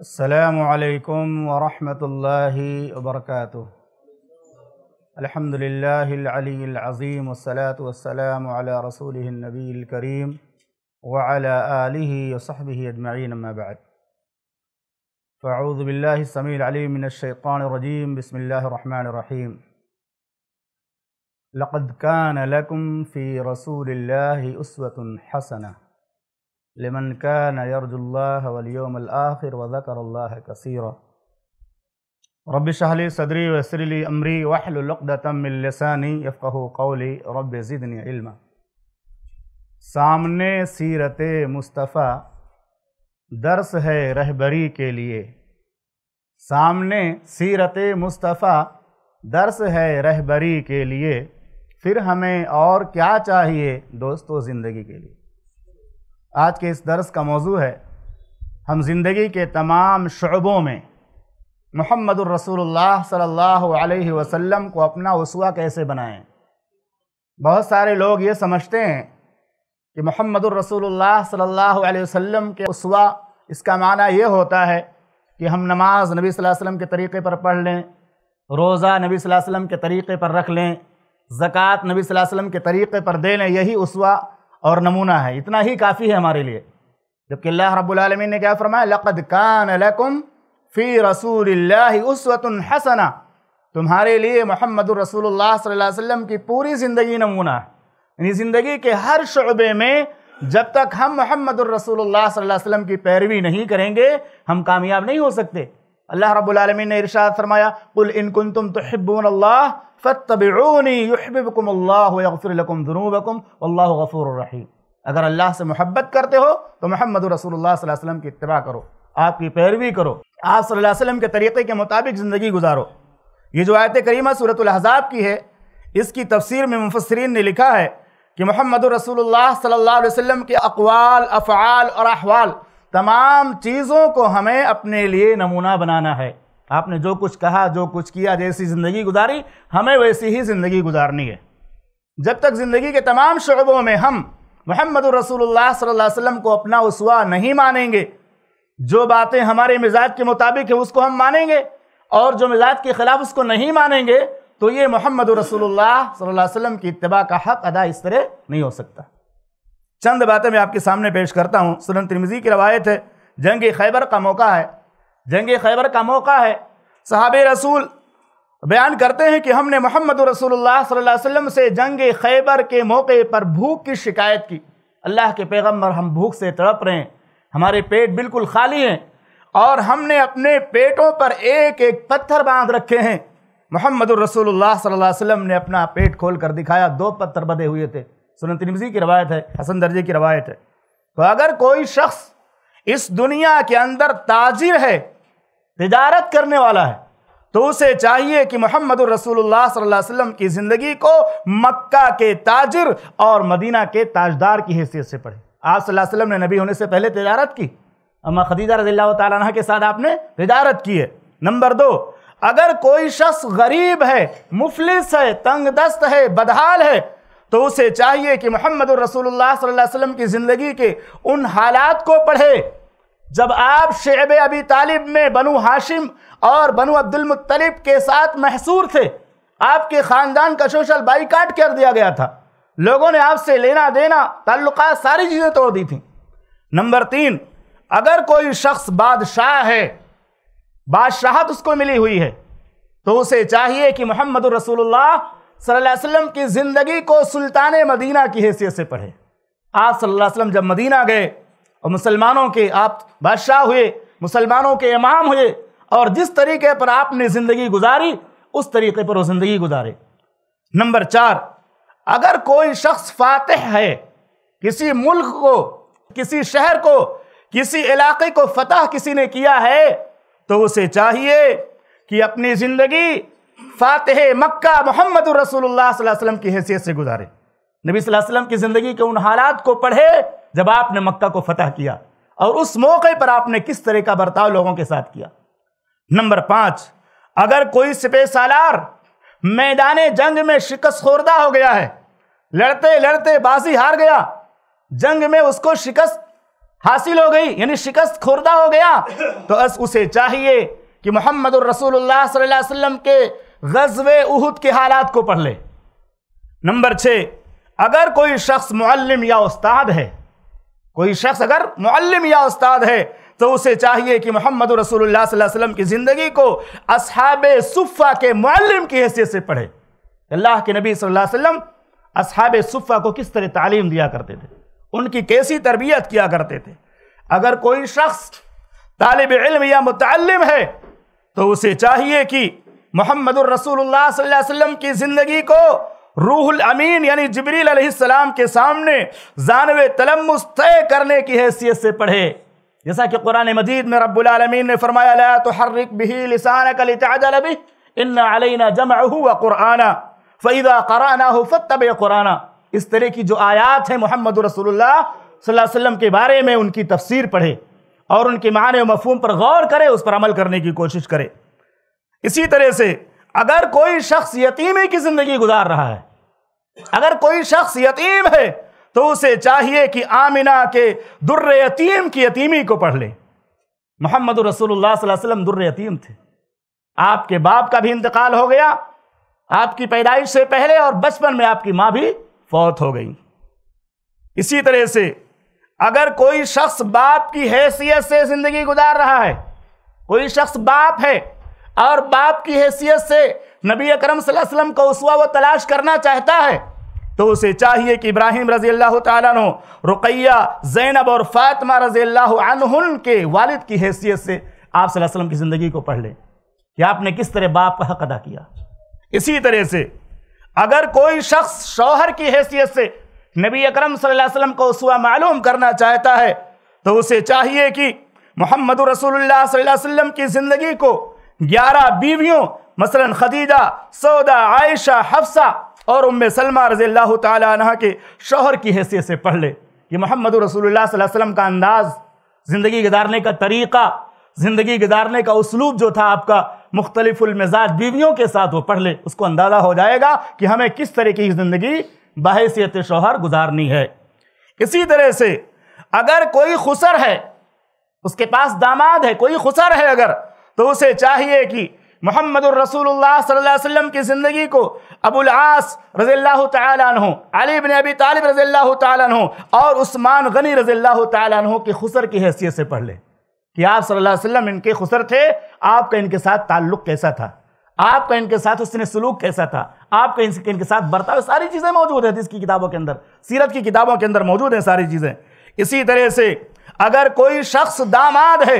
السلام عليكم ورحمة الله وبركاته الحمد لله العلي العظيم والصلاة والسلام على رسوله النبي الكريم وعلى آله وصحبه أجمعين أما بعد فأعوذ بالله السميع العليم من الشيطان الرجيم بسم الله الرحمن الرحيم لقد كان لكم في رسول الله أسوة حسنة लिमन का नयरजुल्लावलियमलाखिर वज़कर कसीरा रब शाहली सदरी वसरली अमरी वाहलतमिलसानी यफ़ कौली रब ज़िदनी इल्मा सामने सीरत मुस्तफ़ा दर्स है रहबरी के लिए सामने सीरत मुस्तफ़ा दर्स है रहबरी के लिए फिर हमें और क्या चाहिए दोस्तों ज़िंदगी के लिए आज के इस दरस का मौजू है हम ज़िंदगी के तमाम शबों में मोहम्मद रसूलुल्लाह सल्लल्लाहु अलैहि वसल्लम को अपना उसवा कैसे बनाएं बहुत सारे लोग ये समझते हैं कि मोहम्मद रसूलुल्लाह सल्लल्लाहु अलैहि वसल्लम के उसवा इसका माना ये होता है कि हम नमाज नबी वसल्लम के तरीक़े पर पढ़ लें रोज़ा नबी वसल्लम के तरीक़े पर रख लें ज़क़़त नबी वसल्लम के तरीक़े पर दे लें यही उसवा और नमूना है इतना ही काफ़ी है हमारे लिए जबकि अल्लाह रब्लमिन ने क्या फरमाया लक़द कान लकुम फ़ी रसूल हसना तुम्हारे लिए मोहम्मद रसूलुल्लाह सल्लल्लाहु अलैहि वसल्लम की पूरी ज़िंदगी नमूना है यानी ज़िंदगी के हर शुबे में जब तक हम मोहम्मद रसूलुल्लाह सल्लल्लाहु अलैहि वसल्लम की पैरवी नहीं करेंगे हम कामयाब नहीं हो सकते अल्लाह रब्लम ने इरशाद फरमाया कुल इन तुम तो हिब्बून अल्लाह फ़तबीकुमफ़िरकुम अगर अल्लाह से मोहब्बत करते हो तो महमद रसूलुल्लाह की इतबा करो आपकी पैरवी करो आप सल्लल्लाहु अलैहि वसल्लम के तरीक़े के मुताबिक ज़िंदगी गुजारो ये जो आयत करीमा सूरत अहज़ाब की है इसकी तफसीर में मुफसरीन ने लिखा है कि मोहम्मद रसूलुल्लाह सल्लल्लाहु अलैहि वसल्लम के अकवाल अफ़ाल और अहवाल तमाम चीज़ों को हमें अपने लिए नमूना बनाना है आपने जो कुछ कहा जो कुछ किया जैसी ज़िंदगी गुजारी हमें वैसी ही ज़िंदगी गुजारनी है जब तक ज़िंदगी के तमाम शعबों में हम महमद रसूलुल्लाह सल्लल्लाहु अलैहि वसल्लम को अपना उसवा नहीं मानेंगे जो बातें हमारे मिजाज के मुताबिक है उसको हम मानेंगे और जो मिजाज के ख़िलाफ़ उसको नहीं मानेंगे तो ये मोहम्मद रसोल्ला सल्ला वसम की इतबा का हक अदा इस तरह नहीं हो सकता चंद बातें मैं आपके सामने पेश करता हूँ सुनन तिरमिज़ी की रवायत है जंग खैबर का मौका है जंग खैबर का मौका है साहब रसूल बयान करते हैं कि हमने मोहम्मद रसूलुल्लाह सल्लल्लाहु अलैहि वसल्लम से जंग खैबर के मौके पर भूख की शिकायत की अल्लाह के पैगम्बर हम भूख से तड़प रहे हैं हमारे पेट बिल्कुल खाली हैं और हमने अपने पेटों पर एक एक पत्थर बांध रखे हैं मोहम्मद रसूलुल्लाह सल्लल्लाहु अलैहि वसल्लम ने अपना पेट खोल कर दिखाया दो पत्थर बधे हुए थे सुनत तिरमिजी की रवायत है हसन दर्जे की रवायत है तो अगर कोई शख्स इस दुनिया के अंदर ताजिर है तजारत करने वाला है तो उसे चाहिए कि मोहम्मद रसूलुल्लाह सल्लल्लाहु अलैहि वसल्लम की ज़िंदगी को मक्का के ताजर और मदीना के ताजदार की हैसियत से पढ़े आप सल्लल्लाहु अलैहि वसल्लम ने नबी होने से पहले तजारत की अम्मा खदीजा रजील्ला तह के साथ आपने तजारत की है नंबर दो अगर कोई शख्स गरीब है मुफलिस है तंग दस्त है बदहाल है तो उसे चाहिए कि मोहम्मद रसूलुल्लाह सल्लल्लाहु अलैहि वसल्लम की ज़िंदगी के उन हालात को पढ़े जब आप शेब अबी तालिब में बनु हाशिम और बनु अब्दुलमतलब के साथ महसूर थे आपके ख़ानदान का सोशल बाइकाट कर दिया गया था लोगों ने आपसे लेना देना ताल्लुक सारी चीज़ें तोड़ दी थी नंबर तीन अगर कोई शख्स बादशाह है बादशाहत उसको मिली हुई है तो उसे चाहिए कि मोहम्मद रसूलुल्लाह सल्लल्लाहु अलैहि वसल्लम की ज़िंदगी को सुल्तान मदीना की हैसियत से पढ़े आप सल्लल्लाहु अलैहि वसल्लम जब मदीना गए और मुसलमानों के आप बादशाह हुए मुसलमानों के इमाम हुए और जिस तरीके पर आपने ज़िंदगी गुजारी उस तरीके पर वो ज़िंदगी गुजारे नंबर चार अगर कोई शख्स फातह है किसी मुल्क को किसी शहर को किसी इलाके को फतह किसी ने किया है तो उसे चाहिए कि अपनी ज़िंदगी फातह मक्का मोहम्मद रसूलुल्लाह सल्लल्लाहु अलैहि वसल्लम की हैसियत से गुजारे नबी वसल्लम की ज़िंदगी के उन हालात को पढ़े जब आपने मक्का को फतह किया और उस मौके पर आपने किस तरह का बर्ताव लोगों के साथ किया नंबर पाँच अगर कोई सिपे सालार मैदान जंग में शिकस्त खोरदा हो गया है लड़ते लड़ते बाजी हार गया जंग में उसको शिकस्त हासिल हो गई यानी शिकस्त खोरदा हो गया तो अस उसे चाहिए कि मोहम्मद रसूलुल्लाह सल्लल्लाहु अलैहि वसल्लम के गजब उहद के हालात को पढ़ ले नंबर छः अगर कोई शख्स मुअल्लिम या उस्ताद है कोई शख्स अगर मुअल्लिम या उस्ताद है तो उसे चाहिए कि मोहम्मद रसूलुल्लाह सल्लल्लाहु अलैहि वसल्लम की ज़िंदगी को असहाब सुफ़ा के मुअल्लिम की हैसियत से पढ़े अल्लाह के नबी सल्लल्लाहु अलैहि वसल्लम असहाब सुफ़ा को किस तरह तालीम दिया करते थे उनकी कैसी तरबियत किया करते थे अगर कोई शख्स तालब इल्म या मुतम है तो उसे चाहिए कि मोहम्मद रसूलुल्लाह सल्लल्लाहु अलैहि वसल्लम की ज़िंदगी को रूहुल अमीन यानी जबरील अलैहिस्सलाम के सामने जानवे तलम्बस तय करने की हैसियत से पढ़े जैसा कि कुरान मजीद में रब्बुलमीन ने फरमाया ला तो हर बिही लिसान इन अलैना जमा कुराना फ़ैदा कराना हो फ़तब कुराना इस तरह की जो आयात हैं मोहम्मद रसोल्ला के बारे में उनकी तफसीर पढ़े और उनके माने मफहम पर गौर करे उस पर अमल करने की कोशिश करे इसी तरह से अगर कोई शख्स यतीमे की ज़िंदगी गुजार रहा है अगर कोई शख्स यतीम है तो उसे चाहिए कि आमिना के दुर्र यतीम की यतीमी को पढ़ ले मोहम्मद रसूलुल्लाह वसल्लम दुर्र यतीम थे आपके बाप का भी इंतकाल हो गया आपकी पैदाइश से पहले और बचपन में आपकी माँ भी फौत हो गई इसी तरह से अगर कोई शख्स बाप की हैसियत से ज़िंदगी गुजार रहा है कोई शख्स बाप है और बाप की हैसियत से नबी अकरम वसल्लम का उसवा वो तलाश करना चाहता है तो उसे चाहिए कि इब्राहिम रजी अल्लाह तु रुकैया जैनब और फ़ातिमा रजी अल्लाह के वालिद की हैसियत से आप वसल्लम की ज़िंदगी को पढ़ लें कि आपने किस तरह बाप का हक अदा किया इसी तरह से अगर कोई शख्स शौहर की हैसियत से नबी अकरम वसल्लम को उसवा मालूम करना चाहता है तो उसे चाहिए कि मोहम्मद रसूलुल्लाह सल्लल्लाहु अलैहि वसल्लम की ज़िंदगी को ग्यारह बीवियों मसला खदीजा सौदा आयशा हफ्सा और उम सलमा रज़ी अल्लाह तह के शोहर की हैसियत से पढ़ ले कि मोहम्मद रसूल वसम का अंदाज़ ज़िंदगी गुजारने का तरीक़ा ज़िंदगी गुजारने का उसलूब जो था आपका मुख्तलिफुलमजाज बीवियों के साथ वो पढ़ ले उसको अंदाज़ा हो जाएगा कि हमें किस तरह की ज़िंदगी बाहसीत शोहर गुजारनी है इसी तरह से अगर कोई खुसर है उसके पास दामाद है कोई खुसर है अगर तो उसे चाहिए कि मोहम्मद रसूलुल्लाह की ज़िंदगी को अबुल आस रज़ी तु अली बिन अबी तालिब रज़ी तु और उस्मान गनी रज़ी तु के खुसर की हैसियत से पढ़ लें कि आप सल्लल्लाहु अलैहि वसल्लम इनके खुसर थे आपका इनके साथ ताल्लुक़ कैसा था आपका इनके साथ उसने सलूक कैसा था आपका इनके इनके साथ बर्ताव सारी चीज़ें मौजूद हैं इसकी किताबों के अंदर सीरत की किताबों के अंदर मौजूद हैं सारी चीज़ें इसी तरह से अगर कोई शख्स दामाद है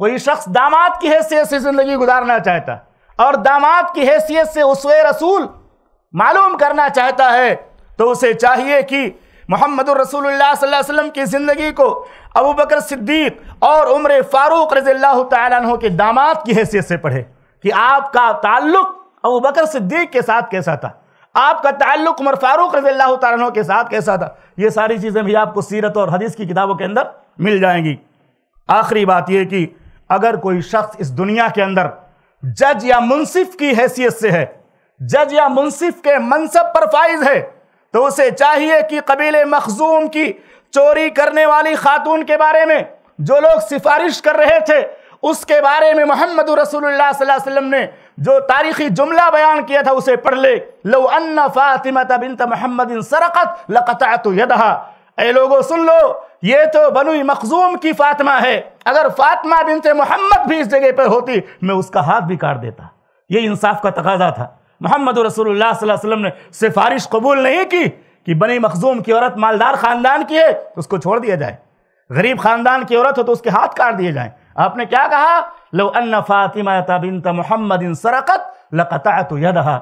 कोई शख्स दामाद की हैसियत से जिंदगी गुजारना चाहता और दामाद की हैसियत से उसवे रसूल मालूम करना चाहता है तो उसे चाहिए कि मोहम्मद रसूलुल्लाह वसल्लम की ज़िंदगी को अबू बकर सिद्दीक और उम्र फ़ारूक रजील्ल्ला के दामाद की हैसियत से पढ़े कि आपका ताल्लुक अबू बकर सिद्दीक के साथ कैसा था आपका ताल्लुक उमर फ़ारूक रज़ील्ला तु के साथ कैसा था ये सारी चीज़ें भी आपको सीरत और हदीस की किताबों के अंदर मिल जाएंगी आखिरी बात यह कि अगर कोई शख्स इस दुनिया के अंदर जज या मुनसिफ की हैसियत से है जज या मुनसिफ के मनसब पर फाइज है तो उसे चाहिए कि कबीले मखजूम की चोरी करने वाली खातून के बारे में जो लोग सिफारिश कर रहे थे उसके बारे में मोहम्मद रसोल्लाम ने जो तारीखी जुमला बयान किया था उसे पढ़ ले लो अन्ना फातिमा बिनत मोहम्मद सरकत लकता यदहा ए लोगो सुन लो ये तो बनु मखजूम की फातिमा है अगर फातिमा बिनते मोहम्मद भी इस जगह पर होती मैं उसका हाथ भी काट देता ये इंसाफ का तकाजा था मोहम्मद रसूलुल्लाह ने सिफारिश कबूल नहीं की कि बनी मखजूम की औरत मालदार ख़ानदान की है तो उसको छोड़ दिया जाए गरीब ख़ानदान की औरत हो तो उसके हाथ काट दिए जाए आपने क्या कहा लो अन्ना फातिमा तो मोहम्मद सरकत लकता तो यदहा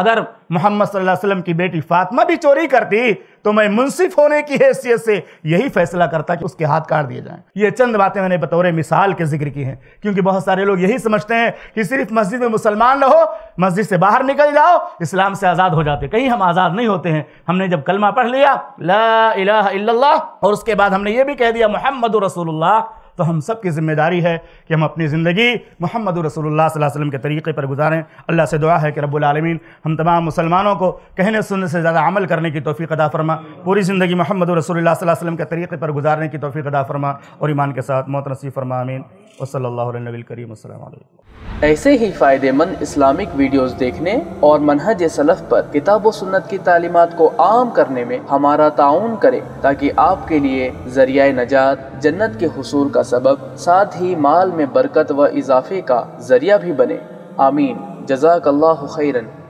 अगर मोहम्मद सल्लल्लाहु अलैहि वसल्लम की बेटी फातिमा भी चोरी करती तो मैं मुंसिफ होने की हैसियत से यही फैसला करता कि उसके हाथ काट दिए जाएं ये चंद बातें मैंने बतौर मिसाल के जिक्र की हैं क्योंकि बहुत सारे लोग यही समझते हैं कि सिर्फ मस्जिद में मुसलमान रहो मस्जिद से बाहर निकल जाओ इस्लाम से आज़ाद हो जाते कहीं हम आज़ाद नहीं होते हैं हमने जब कलमा पढ़ लिया ला और उसके बाद हमने ये भी कह दिया मोहम्मद रसूलुल्लाह तो हम सब की जिम्मेदारी है कि हम अपनी ज़िंदगी मोहम्मद रसोल्ला वसलम के तरीक़े पर गुजारें अल्लाह से दुआ है कि रबालमीन हम तमाम मुसलमानों को कहने सुनने से ज़्यादा अमल करने की तोफ़ी अदा फरमा पूरी ज़िंदगी मोहम्मद रसोल्ला वसलम के तरीक़े पर गुजारने की तोफ़ी अदा फरमा और ईमान के साथ मोत नसी फरमा अमीन वसल करीम ऐसे ही फ़ायदेमंद इस्लामिक वीडियोस देखने और मनहज सलफ़ पर किताब सुन्नत की तालीमत को आम करने में हमारा ताउन करें ताकि आपके लिए ज़रिया नजात जन्नत के हसूल का सबब साथ ही माल में बरकत व इजाफे का ज़रिया भी बने आमीन जजाक खैरन